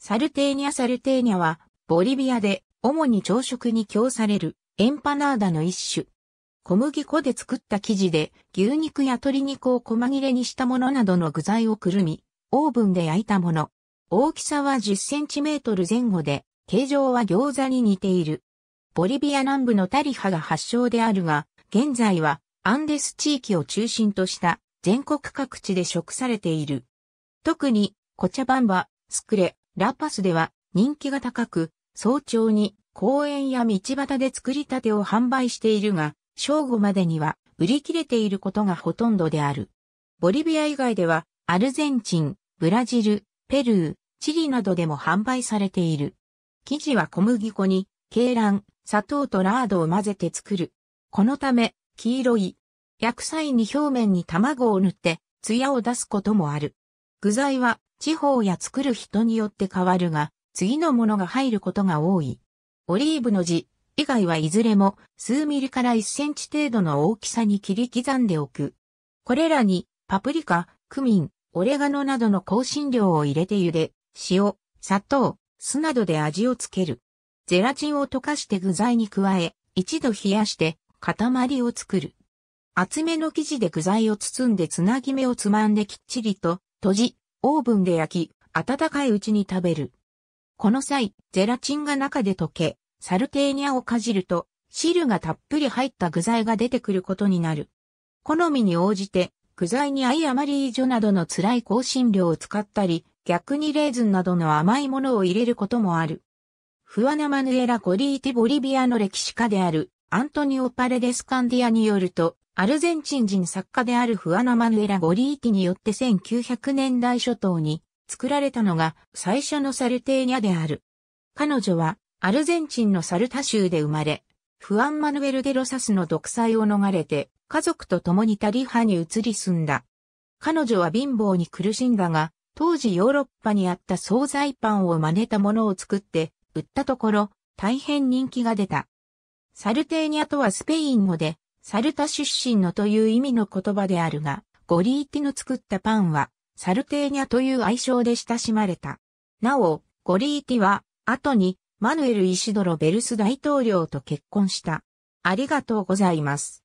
サルテーニャサルテーニャは、ボリビアで主に朝食に供されるエンパナーダの一種。小麦粉で作った生地で牛肉や鶏肉を細切れにしたものなどの具材をくるみ、オーブンで焼いたもの。大きさは10センチメートル前後で、形状は餃子に似ている。ボリビア南部のタリハが発祥であるが、現在はアンデス地域を中心とした全国各地で食されている。特にコチャバンバ、スクレ、ラパスでは人気が高く、早朝に公園や道端で作りたてを販売しているが、正午までには売り切れていることがほとんどである。ボリビア以外では、アルゼンチン、ブラジル、ペルー、チリなどでも販売されている。生地は小麦粉に、鶏卵、砂糖とラードを混ぜて作る。このため、黄色い。薬剤に表面に卵を塗って、艶を出すこともある。具材は地方や作る人によって変わるが、次のものが入ることが多い。オリーブの字以外はいずれも数ミリから1センチ程度の大きさに切り刻んでおく。これらにパプリカ、クミン、オレガノなどの香辛料を入れて茹で、塩、砂糖、酢などで味をつける。ゼラチンを溶かして具材に加え、一度冷やして塊を作る。厚めの生地で具材を包んでつなぎ目をつまんできっちりと閉じ、オーブンで焼き、温かいうちに食べる。この際、ゼラチンが中で溶け、サルテーニャをかじると、汁がたっぷり入った具材が出てくることになる。好みに応じて、具材にアイアマリージョなどの辛い香辛料を使ったり、逆にレーズンなどの甘いものを入れることもある。フアナ・マヌエラ・コリーテ・ィ・ボリビアの歴史家であるアントニオ・パレデス・カンディアによると、アルゼンチン人作家であるフアナ・マヌエラ・ゴリーティによって1900年代初頭に作られたのが最初のサルテーニャである。彼女はアルゼンチンのサルタ州で生まれ、フアン・マヌエル・デロサスの独裁を逃れて家族と共にタリハに移り住んだ。彼女は貧乏に苦しんだが、当時ヨーロッパにあった惣菜パンを真似たものを作って売ったところ、大変人気が出た。サルテーニャとはスペイン語で、サルタ出身のという意味の言葉であるが、ゴリーティの作ったパンは、サルテーニャという愛称で親しまれた。なお、ゴリーティは、後に、マヌエル・イシドロ・ベルス大統領と結婚した。ありがとうございます。